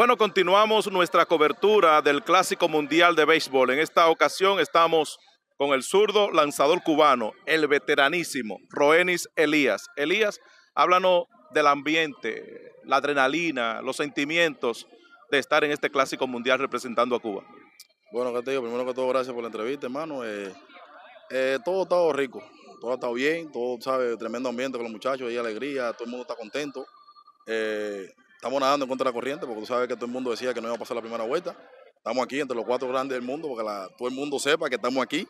Bueno, continuamos nuestra cobertura del Clásico Mundial de Béisbol. En esta ocasión estamos con el zurdo lanzador cubano, el veteranísimo Roenis Elías. Elías, háblanos del ambiente, la adrenalina, los sentimientos de estar en este Clásico Mundial representando a Cuba. Bueno, ¿qué primero que todo, gracias por la entrevista, hermano. Eh, eh, todo ha estado rico, todo ha estado bien, todo, sabe, tremendo ambiente con los muchachos, hay alegría, todo el mundo está contento. Eh, estamos nadando en contra la corriente, porque tú sabes que todo el mundo decía que no iba a pasar la primera vuelta. Estamos aquí entre los cuatro grandes del mundo, porque todo el mundo sepa que estamos aquí.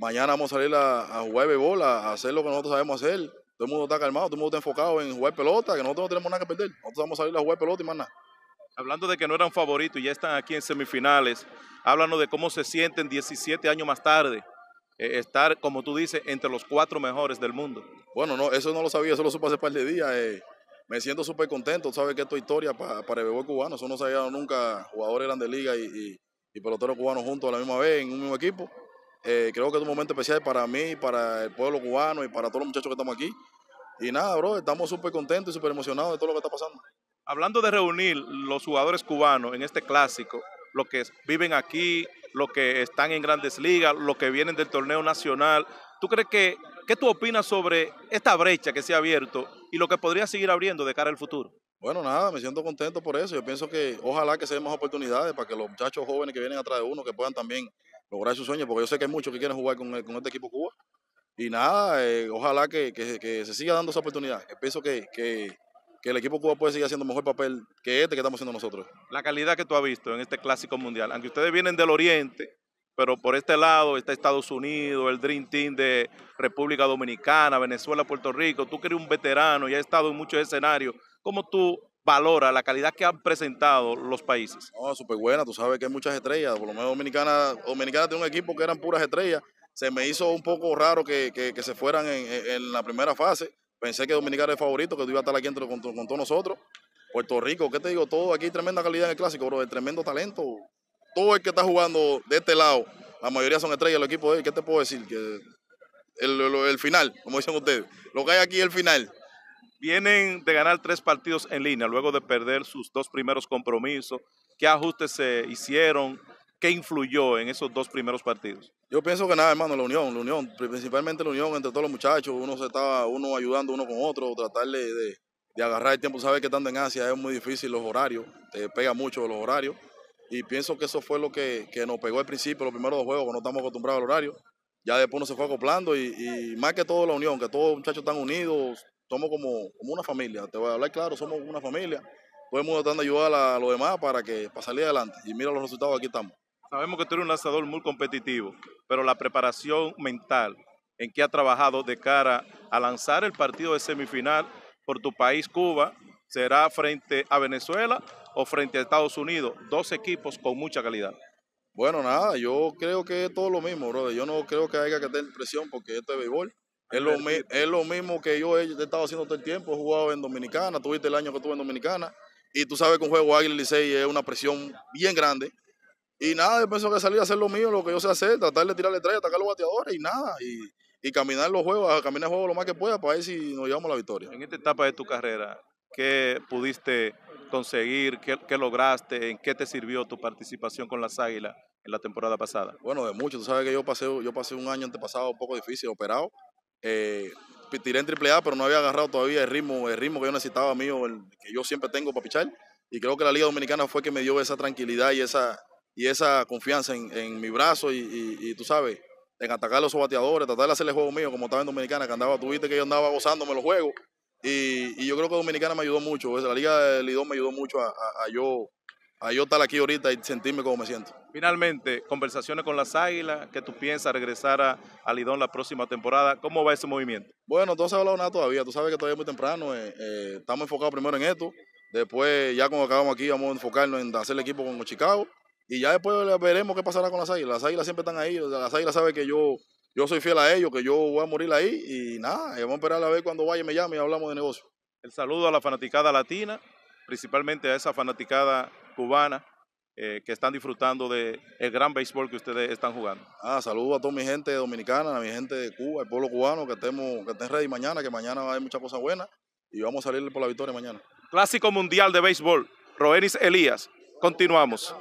Mañana vamos a salir a, jugar béisbol, a, hacer lo que nosotros sabemos hacer. Todo el mundo está calmado, todo el mundo está enfocado en jugar pelota, que nosotros no tenemos nada que perder. Nosotros vamos a salir a jugar pelota y más nada. Hablando de que no eran favoritos y ya están aquí en semifinales, háblanos de cómo se sienten 17 años más tarde eh, estar, como tú dices, entre los cuatro mejores del mundo. Bueno, no, eso no lo sabía, eso lo supe hace un par de días. Eh me siento súper contento. Sabes que esto es historia para, el béisbol cubano. Eso no se nunca. Jugadores eran de liga y, y, peloteros cubanos juntos a la misma vez, en un mismo equipo. Eh, creo que es un momento especial para mí, para el pueblo cubano y para todos los muchachos que estamos aquí. Y nada, bro, estamos súper contentos y súper emocionados de todo lo que está pasando. Hablando de reunir los jugadores cubanos en este clásico, los que viven aquí, los que están en grandes ligas, los que vienen del torneo nacional, ¿tú crees que ¿Qué tú opinas sobre esta brecha que se ha abierto y lo que podría seguir abriendo de cara al futuro? Bueno, nada, me siento contento por eso. Yo pienso que ojalá que se den más oportunidades para que los muchachos jóvenes que vienen atrás de uno que puedan también lograr sus sueños, porque yo sé que hay muchos que quieren jugar con, este equipo Cuba. Y nada, eh, ojalá que, se siga dando esa oportunidad. Yo pienso que, que, que el equipo Cuba puede seguir haciendo mejor papel que este que estamos haciendo nosotros. La calidad que tú has visto en este Clásico Mundial, aunque ustedes vienen del Oriente, pero por este lado está Estados Unidos, el Dream Team de República Dominicana, Venezuela, Puerto Rico. Tú que eres un veterano y has estado en muchos escenarios. ¿Cómo tú valoras la calidad que han presentado los países? súper buena. Tú sabes que hay muchas estrellas. Por lo menos Dominicana, Dominicana tiene un equipo que eran puras estrellas. Se me hizo un poco raro que, que, se fueran en, en, la primera fase. Pensé que Dominicana era el favorito, que tú ibas a estar aquí entre, con, todos nosotros. Puerto Rico, ¿qué te digo? Todo aquí, tremenda calidad en el clásico, pero de tremendo talento todo el que está jugando de este lado, la mayoría son estrellas del equipo de él. ¿Qué te puedo decir? Que el, final, como dicen ustedes, lo que hay aquí es el final. Vienen de ganar tres partidos en línea, luego de perder sus dos primeros compromisos. ¿Qué ajustes se hicieron? ¿Qué influyó en esos dos primeros partidos? Yo pienso que nada, hermano, la unión, la unión, principalmente la unión entre todos los muchachos, uno se estaba, uno ayudando uno con otro, tratarle de, agarrar el tiempo, Sabes que estando en Asia es muy difícil los horarios, te pega mucho los horarios. Y pienso que eso fue lo que, nos pegó al principio, los primeros dos juegos, cuando no estamos acostumbrados al horario. Ya después no se fue acoplando y, más que todo la unión, que todos los muchachos están unidos, somos como, una familia. Te voy a hablar claro, somos una familia. Podemos el tratando de ayudar a los demás para, que, para salir adelante. Y mira los resultados, aquí estamos. Sabemos que tú eres un lanzador muy competitivo, pero la preparación mental en que ha trabajado de cara a lanzar el partido de semifinal por tu país, Cuba, será frente a Venezuela o frente a Estados Unidos. Dos equipos con mucha calidad. Bueno, nada, yo creo que es todo lo mismo, brother. Yo no creo que haya que tener presión porque esto es béisbol. Es lo, es lo mismo que yo he estado haciendo todo el tiempo. He jugado en Dominicana, tuviste el año que estuve en Dominicana. Y tú sabes que un juego Águila Licey es una presión bien grande. Y nada, yo pienso que salir a hacer lo mío, lo que yo sé hacer, tratar de tirarle tres, atacar los bateadores y nada. Y, caminar los juegos, caminar el juego lo más que pueda para ver si nos llevamos la victoria. En esta etapa de tu carrera, ¿qué pudiste conseguir? ¿Qué, lograste? ¿En qué te sirvió tu participación con las Águilas en la temporada pasada? Bueno, de mucho. Tú sabes que yo pasé, yo pasé un año antepasado un poco difícil, operado. Eh, tiré en triple A, pero no había agarrado todavía el ritmo, el ritmo que yo necesitaba mío, el que yo siempre tengo para pichar. Y creo que la Liga Dominicana fue que me dio esa tranquilidad y esa, y esa confianza en, mi brazo y, tú sabes, en atacar a los bateadores, tratar de hacer el juego mío, como estaba en Dominicana, que andaba, viste que yo andaba gozándome los juegos y, yo creo que Dominicana me ayudó mucho. Pues, la Liga de Lidón me ayudó mucho a, yo, a yo estar aquí ahorita y sentirme como me siento. Finalmente, conversaciones con las Águilas, que tú piensas regresar a, Lidón la próxima temporada. ¿Cómo va ese movimiento? Bueno, no se ha hablado nada todavía. Tú sabes que todavía es muy temprano. Eh, eh, estamos enfocados primero en esto. Después, ya cuando acabamos aquí, vamos a enfocarnos en hacer el equipo con Chicago. Y ya después veremos qué pasará con las águilas. Las águilas siempre están ahí. Las águilas saben que yo yo soy fiel a ellos, que yo voy a morir ahí y nada, vamos a esperar a ver cuando vaya y me llame y hablamos de negocio. El saludo a la fanaticada latina, principalmente a esa fanaticada cubana eh, que están disfrutando del gran béisbol que ustedes están jugando. Ah, saludo a toda mi gente dominicana, a mi gente de Cuba, al pueblo cubano, que estemos, que estén ready mañana, que mañana va a haber muchas cosas buenas y vamos a salir por la victoria mañana. Clásico Mundial de Béisbol, Roeris Elías. Continuamos.